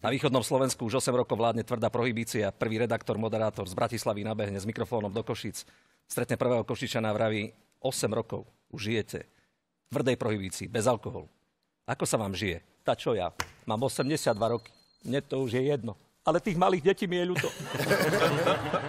Na východnom Slovensku už 8 rokov vládne tvrdá prohibícia. Prvý redaktor, moderátor z Bratislavy nabehne s mikrofónom do Košic. Stretne prvého Košičana a vraví, 8 rokov už žijete. V tvrdej prohibícii, bez alkoholu. Ako sa vám žije? Tá čo ja? Mám 82 roky. Mne to už je jedno. Ale tých malých detí mi je ľúto.